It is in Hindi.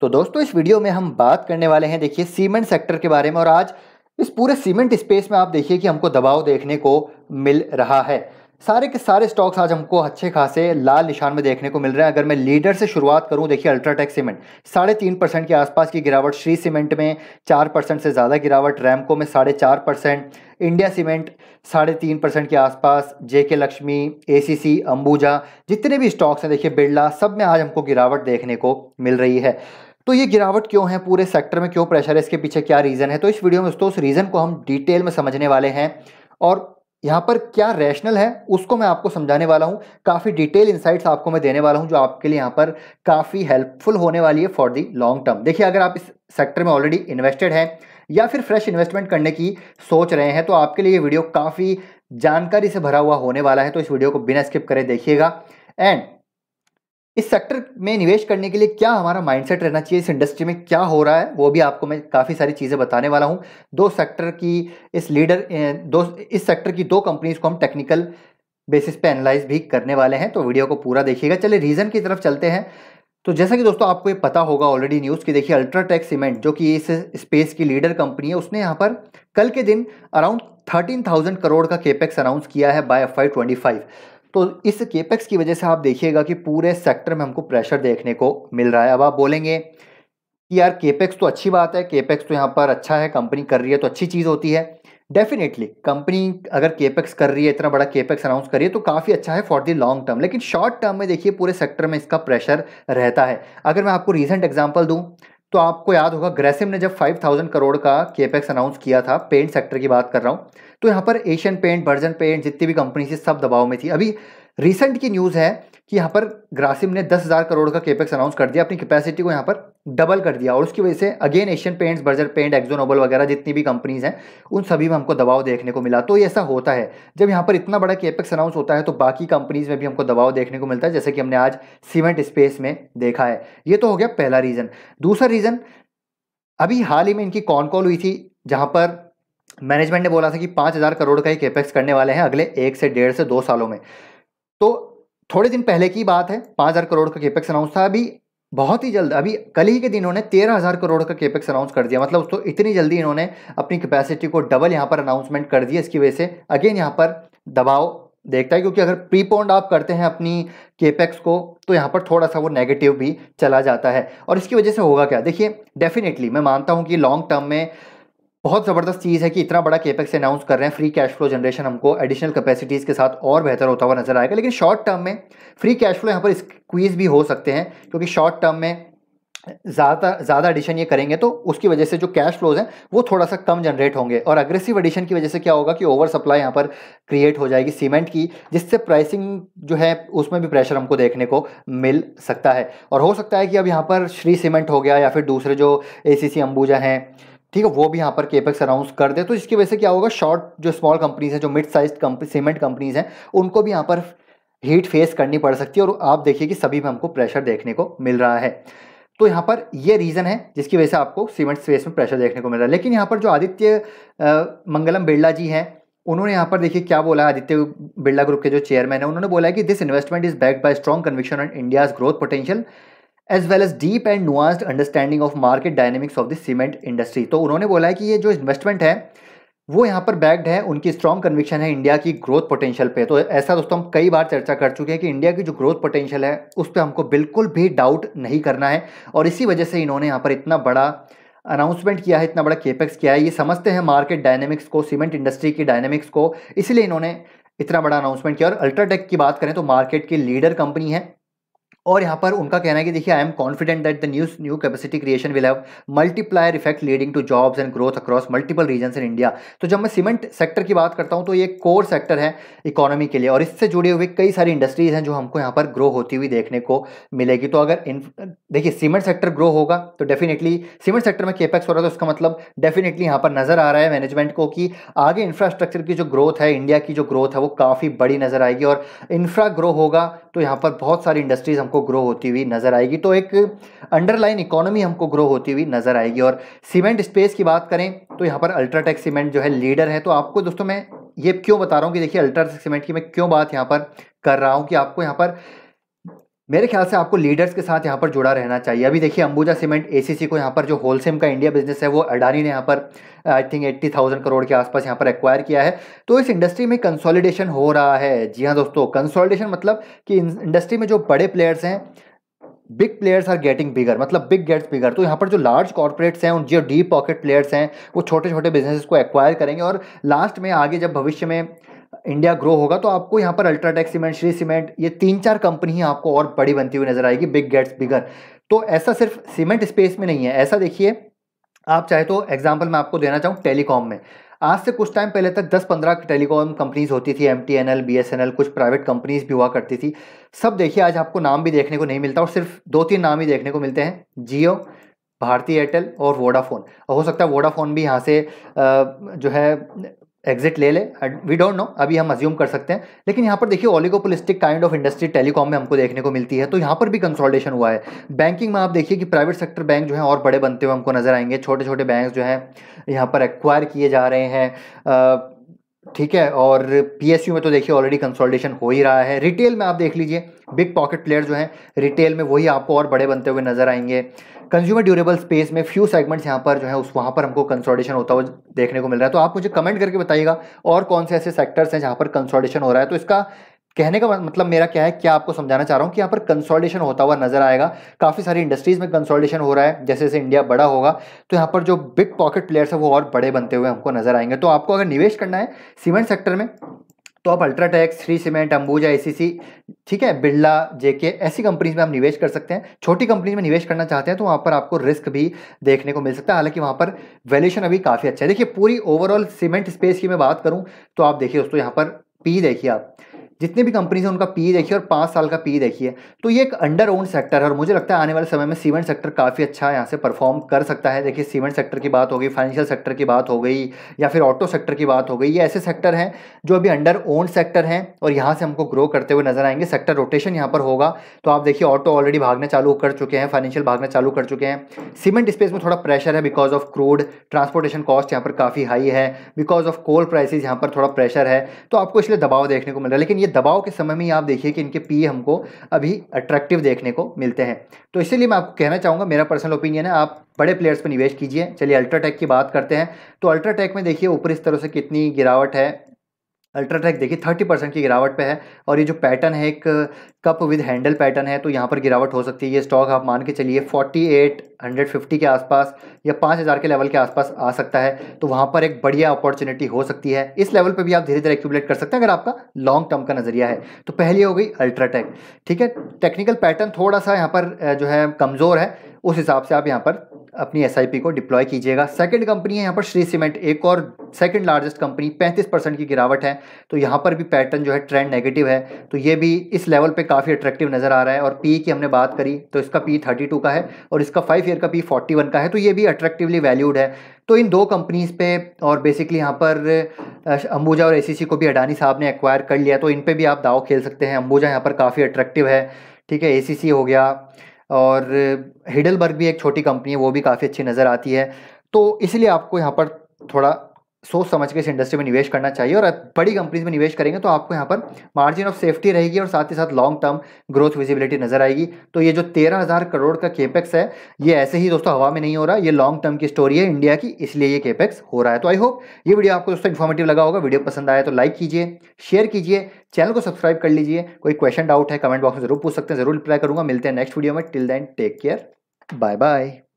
तो दोस्तों इस वीडियो में हम बात करने वाले हैं देखिए सीमेंट सेक्टर के बारे में और आज इस पूरे सीमेंट स्पेस में आप देखिए कि हमको दबाव देखने को मिल रहा है सारे के सारे स्टॉक्स आज हमको अच्छे खासे लाल निशान में देखने को मिल रहे हैं अगर मैं लीडर से शुरुआत करूं देखिए अल्ट्राटेक सीमेंट साढ़े तीन परसेंट के आसपास की गिरावट श्री सीमेंट में चार परसेंट से ज़्यादा गिरावट रैमको में साढ़े चार परसेंट इंडिया सीमेंट साढ़े तीन परसेंट के आसपास जे के लक्ष्मी ए सी सी अंबुजा जितने भी स्टॉक्स हैं देखिए बिरला सब में आज हमको गिरावट देखने को मिल रही है तो ये गिरावट क्यों है पूरे सेक्टर में क्यों प्रेशर है इसके पीछे क्या रीज़न है तो इस वीडियो में दोस्तों उस रीज़न को हम डिटेल में समझने वाले हैं और यहाँ पर क्या रैशनल है उसको मैं आपको समझाने वाला हूँ काफ़ी डिटेल इंसाइट्स आपको मैं देने वाला हूँ जो आपके लिए यहाँ पर काफ़ी हेल्पफुल होने वाली है फॉर दी लॉन्ग टर्म देखिए अगर आप इस सेक्टर में ऑलरेडी इन्वेस्टेड हैं या फिर फ्रेश इन्वेस्टमेंट करने की सोच रहे हैं तो आपके लिए ये वीडियो काफ़ी जानकारी से भरा हुआ होने वाला है तो इस वीडियो को बिना स्किप करे देखिएगा एंड इस सेक्टर में निवेश करने के लिए क्या हमारा माइंडसेट रहना चाहिए इस इंडस्ट्री में क्या हो रहा है वो भी आपको मैं काफ़ी सारी चीज़ें बताने वाला हूँ दो सेक्टर की इस लीडर दो इस सेक्टर की दो कंपनीज़ को हम टेक्निकल बेसिस पे एनालाइज भी करने वाले हैं तो वीडियो को पूरा देखिएगा चलिए रीज़न की तरफ चलते हैं तो जैसा कि दोस्तों आपको ये पता होगा ऑलरेडी न्यूज़ की देखिए अल्ट्राटेक सीमेंट जो कि इस स्पेस की लीडर कंपनी है उसने यहाँ पर कल के दिन अराउंड थर्टीन थाउजेंड करोड़ का केपेक्स अनाउंस किया है by F Y twenty five तो इस केपेक्स की वजह से आप देखिएगा कि पूरे सेक्टर में हमको प्रेशर देखने को मिल रहा है अब आप बोलेंगे कि यार केपेक्स तो अच्छी बात है केपेक्स तो यहाँ पर अच्छा है कंपनी कर रही है तो अच्छी चीज़ होती है डेफिनेटली कंपनी अगर केपेक्स कर रही है इतना बड़ा केपेक्स अनाउंस कर रही है तो काफ़ी अच्छा है फॉर दी लॉन्ग टर्म लेकिन शॉर्ट टर्म में देखिए पूरे सेक्टर में इसका प्रेशर रहता है अगर मैं आपको रिसेंट एग्जाम्पल दूँ तो आपको याद होगा ग्रेसिम ने जब 5000 करोड़ का केपेक्स अनाउंस किया था पेंट सेक्टर की बात कर रहा हूँ तो यहाँ पर एशियन पेंट वर्जन पेंट जितनी भी कंपनी थी सब दबाव में थी अभी रिसेंट की न्यूज़ है कि यहाँ पर ग्रासिम ने दस हज़ार करोड़ का केपेक्स अनाउंस कर दिया अपनी कैपेसिटी को यहाँ पर डबल कर दिया और उसकी वजह से again Asian Paints Berger paint AkzoNobel वगैरह जितनी भी कंपनीज हैं उन सभी में हमको दबाव देखने को मिला तो ये ऐसा होता है जब यहाँ पर इतना बड़ा केपेक्स अनाउंस होता है तो बाकी कंपनीज में भी हमको दबाव देखने को मिलता है जैसे कि हमने आज सीमेंट स्पेस में देखा है ये तो हो गया पहला रीज़न दूसरा रीज़न अभी हाल ही में इनकी कॉन कॉल हुई थी जहाँ पर मैनेजमेंट ने बोला था कि पाँच हज़ार करोड़ का ही कैपेक्स करने वाले हैं अगले एक से डेढ़ से दो सालों में तो थोड़े दिन पहले की बात है पाँच हज़ार करोड़ का कैपेक्स अनाउंस था अभी बहुत ही जल्द अभी कल ही के दिन उन्होंने तेरह हज़ार करोड़ का केपेक्स अनाउंस कर दिया मतलब उसको इतनी जल्दी इन्होंने अपनी कैपेसिटी को डबल यहाँ पर अनाउंसमेंट कर दिया इसकी वजह से अगेन यहाँ पर दबाव देखता है क्योंकि अगर प्रीपोन्ड आप करते हैं अपनी केपेक्स को तो यहाँ पर थोड़ा सा वो नेगेटिव भी चला जाता है और इसकी वजह से होगा क्या देखिए डेफिनेटली मैं मानता हूँ कि लॉन्ग टर्म में बहुत ज़बरदस्त चीज़ है कि इतना बड़ा केपेक्स अनाउंस कर रहे हैं फ्री कैश फ्लो जनरेशन हमको एडिशनल कैपेसिटीज़ के साथ और बेहतर होता हुआ नजर आएगा लेकिन शॉर्ट टर्म में फ्री कैश फ्लो यहाँ पर स्क्वीज़ भी हो सकते हैं क्योंकि शॉर्ट टर्म में ज़्यादा ज़्यादा एडिशन ये करेंगे तो उसकी वजह से जो कैश फ्लोज हैं वो थोड़ा सा कम जनरेट होंगे और अग्रेसिव एडिशन की वजह से क्या होगा कि ओवर सप्लाई यहाँ पर क्रिएट हो जाएगी सीमेंट की जिससे प्राइसिंग जो है उसमें भी प्रेशर हमको देखने को मिल सकता है और हो सकता है कि अब यहाँ पर श्री सीमेंट हो गया या फिर दूसरे जो ए सी अंबुजा हैं ठीक है वो भी यहाँ पर केपेक्स अनाउंस कर दे तो इसकी वजह से क्या होगा शॉर्ट जो स्मॉल कंपनीज हैं जो मिड साइज सीमेंट कंपनीज हैं उनको भी यहाँ पर हीट फेस करनी पड़ सकती है और आप देखिए कि सभी में हमको प्रेशर देखने को मिल रहा है तो यहाँ पर ये रीज़न है जिसकी वजह से आपको सीमेंट स्पेस में प्रेशर देखने को मिल रहा है लेकिन यहाँ पर जो आदित्य मंगलम बिरला जी हैं उन्होंने यहाँ पर देखिए क्या बोला आदित्य बिरला ग्रुप के जो चेयरमैन है उन्होंने बोला है कि this investment is backed by strong conviction on India's growth potential as well as deep and nuanced understanding of market dynamics of the cement industry तो उन्होंने बोला है कि ये जो इन्वेस्टमेंट है वो यहाँ पर बैक्ड है उनकी स्ट्रॉन्ग कन्विक्शन है इंडिया की ग्रोथ पोटेंशियल पे तो ऐसा दोस्तों हम कई बार चर्चा कर चुके हैं कि इंडिया की जो ग्रोथ पोटेंशियल है उस पर हमको बिल्कुल भी डाउट नहीं करना है और इसी वजह से इन्होंने यहाँ पर इतना बड़ा अनाउंसमेंट किया है इतना बड़ा केपेक्स किया है ये समझते हैं मार्केट डायनेमिक्स को सीमेंट इंडस्ट्री की डायनेमिक्स को इसलिए इन्होंने इतना बड़ा अनाउंसमेंट किया और अल्ट्राटेक की बात करें तो मार्केट की लीडर कंपनी है और यहाँ पर उनका कहना है कि देखिए I am confident that the news new capacity creation will have multiplier effect leading to jobs and growth across multiple region in India तो जब मैं सीमेंट सेक्टर की बात करता हूँ तो ये कोर सेक्टर है इकोनॉमी के लिए और इससे जुड़े हुए कई सारी इंडस्ट्रीज हैं जो हमको यहाँ पर ग्रो होती हुई देखने को मिलेगी तो अगर देखिए सीमेंट सेक्टर ग्रो होगा तो डेफिनेटली सीमेंट सेक्टर में केपेक्स हो रहा है तो उसका मतलब डेफिनेटली यहाँ पर नजर आ रहा है मैनेजमेंट को कि आगे इंफ्रास्ट्रक्चर की जो ग्रोथ है इंडिया की जो ग्रोथ है वो काफ़ी बड़ी नजर आएगी और इंफ्रा ग्रो होगा तो यहाँ पर बहुत सारी इंडस्ट्रीज हमको हमको ग्रो होती हुई नज़र आएगी तो एक अंडरलाइन इकोनॉमी हमको ग्रो होती हुई नज़र आएगी और सीमेंट स्पेस की बात करें तो यहाँ पर अल्ट्राटेक सीमेंट जो है लीडर है तो आपको दोस्तों मैं ये क्यों बता रहा हूँ कि देखिए अल्ट्राटेक सीमेंट की मैं क्यों बात यहाँ पर कर रहा हूँ कि आपको यहाँ पर मेरे ख्याल से आपको लीडर्स के साथ यहाँ पर जुड़ा रहना चाहिए अभी देखिए अंबुजा सीमेंट एसीसी को यहाँ पर जो होलसेम का इंडिया बिजनेस है वो अडानी ने यहाँ पर I think eighty thousand crore के आसपास यहाँ पर एक्वायर किया है तो इस इंडस्ट्री में कंसोलिडेशन हो रहा है जी हाँ दोस्तों कंसोलिडेशन मतलब कि इंडस्ट्री में जो बड़े प्लेयर्स हैं big players are getting bigger मतलब बिग गेट्स बिगर तो यहाँ पर जो लार्ज कॉर्पोरेट्स हैं उन जो डीप पॉकेट प्लेयर्स हैं वो छोटे छोटे बिजनेस को एक्वायर करेंगे और लास्ट में आगे जब भविष्य में इंडिया ग्रो होगा तो आपको यहाँ पर अल्ट्राटेक सीमेंट श्री सीमेंट ये तीन चार कंपनी ही आपको और बड़ी बनती हुई नजर आएगी बिग गेट्स बिगर तो ऐसा सिर्फ सीमेंट स्पेस में नहीं है ऐसा देखिए आप चाहे तो एग्जाम्पल मैं आपको देना चाहूँ टेलीकॉम में आज से कुछ टाइम पहले तक 10-15 टेलीकॉम कंपनीज होती थी M T N L B S N L कुछ प्राइवेट कंपनीज भी हुआ करती थी सब देखिए आज आपको नाम भी देखने को नहीं मिलता और सिर्फ दो तीन नाम ही देखने को मिलते हैं जियो भारती एयरटेल और वोडाफोन हो सकता है वोडाफोन भी यहाँ से जो है एग्जिट ले ले वी डोंट नो अभी हम अज्यूम कर सकते हैं लेकिन यहाँ पर देखिए oligopolistic kind of industry telecom में हमको देखने को मिलती है तो यहाँ पर भी कंसोलिडेशन हुआ है बैंकिंग में आप देखिए कि प्राइवेट सेक्टर बैंक जो है और बड़े बनते हुए हमको नजर आएंगे छोटे छोटे बैंक जो हैं यहाँ पर एक्वायर किए जा रहे हैं ठीक है और पी में तो देखिए ऑलरेडी कंसोलिडेशन हो ही रहा है रिटेल में आप देख लीजिए बिग पॉकेट प्लेयर जो हैं रिटेल में वही आपको और बड़े बनते हुए नजर आएंगे कंज्यूमर ड्यूरेबल स्पेस में फ्यू सेगमेंट्स यहाँ पर जो है उस वहाँ पर हमको कंसोलिडेशन होता हुआ देखने को मिल रहा है तो आप मुझे कमेंट करके बताइएगा और कौन से ऐसे सेक्टर्स हैं जहाँ पर कंसोलिडेशन हो रहा है तो इसका कहने का मतलब मेरा क्या है क्या आपको समझाना चाह रहा हूँ कि यहाँ पर कंसोलिडेशन होता हुआ नजर आएगा काफ़ी सारी इंडस्ट्रीज़ में कंसोलिडेशन हो रहा है जैसे जैसे इंडिया बड़ा होगा तो यहाँ पर जो बिग पॉकेट प्लेयर्स हैं वो और बड़े बनते हुए हमको नजर आएंगे तो आपको अगर निवेश करना है सीमेंट सेक्टर में तो आप अल्ट्राटेक श्री सीमेंट अंबुजा एसीसी ठीक है बिरला जेके ऐसी कंपनीज में आप निवेश कर सकते हैं छोटी कंपनीज में निवेश करना चाहते हैं तो वहाँ पर आपको रिस्क भी देखने को मिल सकता है हालांकि वहाँ पर वैल्यूशन अभी काफ़ी अच्छा है देखिए पूरी ओवरऑल सीमेंट स्पेस की मैं बात करूँ तो आप देखिए दोस्तों यहाँ पर पी देखिए आप जितनी भी कंपनीज हैं उनका पी e देखिए और पाँच साल का पी e देखिए तो ये एक अंडर ओन सेक्टर है और मुझे लगता है आने वाले समय में सीमेंट सेक्टर काफ़ी अच्छा यहाँ से परफॉर्म कर सकता है देखिए सीमेंट सेक्टर की बात हो गई फाइनेंशियल सेक्टर की बात हो गई या फिर ऑटो सेक्टर की बात हो गई ये ऐसे सेक्टर हैं जो अभी अंडर ओन सेक्टर हैं और यहाँ से हमको ग्रो करते हुए नजर आएंगे सेक्टर रोटेशन यहाँ पर होगा तो आप देखिए ऑटो ऑलरेडी भागने चालू कर चुके हैं फाइनेंशियल भागना चालू कर चुके हैं सीमेंट स्पेस में थोड़ा प्रेशर है because of crude transportation cost यहाँ पर काफ़ी हाई है बिकॉज ऑफ कोल प्राइसिस यहाँ पर थोड़ा प्रेशर है तो आपको इसलिए दबाव देखने को मिल रहा है लेकिन ये दबाव के समय में ही आप देखिए कि इनके पी हमको अभी अट्रैक्टिव देखने को मिलते हैं तो इसीलिए मैं आपको कहना चाहूँगा मेरा पर्सनल ओपिनियन है आप बड़े प्लेयर्स पर निवेश कीजिए चलिए अल्ट्राटेक की बात करते हैं तो अल्ट्राटेक में देखिए ऊपर इस तरह से कितनी गिरावट है अल्ट्राटेक देखिए थर्टी परसेंट की गिरावट पे है और ये जो पैटर्न है एक कप विद हैंडल पैटर्न है तो यहाँ पर गिरावट हो सकती है ये स्टॉक आप मान के चलिए फोर्टी एट हंड्रेड फिफ्टी के आसपास या पाँच हज़ार के लेवल के आसपास आ सकता है तो वहाँ पर एक बढ़िया अपॉर्चुनिटी हो सकती है इस लेवल पर भी आप धीरे धीरे एक्यूबलेट कर सकते हैं अगर आपका लॉन्ग टर्म का नज़रिया है तो पहली हो गई अल्ट्राटेक ठीक है टेक्निकल पैटर्न थोड़ा सा यहाँ पर जो है कमज़ोर है उस हिसाब से आप यहाँ पर अपनी एस को डिप्लॉय कीजिएगा सेकंड कंपनी है यहाँ पर श्री सीमेंट एक और सेकंड लार्जेस्ट कंपनी 35 परसेंट की गिरावट है तो यहाँ पर भी पैटर्न जो है ट्रेंड नेगेटिव है तो ये भी इस लेवल पे काफ़ी अट्रैक्टिव नज़र आ रहा है और पी की हमने बात करी तो इसका पी थर्टी का है और इसका फाइव ईयर का पी फोर्टी का है तो ये भी अट्रैक्टिवली वैल्यूड है तो इन दो कंपनीज़ पे और बेसिकली यहाँ पर अंबुजा और ए को भी अडानी साहब ने एक्वायर कर लिया तो इन पर भी आप दाव खेल सकते हैं अंबुजा यहाँ पर काफ़ी अट्रैक्टिव है ठीक है ए हो गया और हिडलबर्ग भी एक छोटी कंपनी है वो भी काफ़ी अच्छी नज़र आती है तो इसलिए आपको यहाँ पर थोड़ा सोच समझ के इस इंडस्ट्री में निवेश करना चाहिए और बड़ी कंपनीज में निवेश करेंगे तो आपको यहाँ पर मार्जिन ऑफ सेफ्टी रहेगी और साथ ही साथ लॉन्ग टर्म ग्रोथ विजिबिलिटी नजर आएगी तो ये जो तेरह हज़ार करोड़ का केपेक्स है ये ऐसे ही दोस्तों हवा में नहीं हो रहा ये लॉन्ग टर्म की स्टोरी है इंडिया की इसलिए ये केपेक्स हो रहा है तो आई होप ये वीडियो आपको दोस्तों इन्फॉर्मेटिव लगा होगा वीडियो पसंद आया तो लाइक कीजिए शेयर कीजिए चैनल को सब्सक्राइब कर लीजिए कोई क्वेश्चन डाउट है कमेंट बॉक्स में जरूर पूछ सकते हैं जरूर रिप्लाई करूंगा मिलते हैं नेक्स्ट वीडियो में till then take care bye bye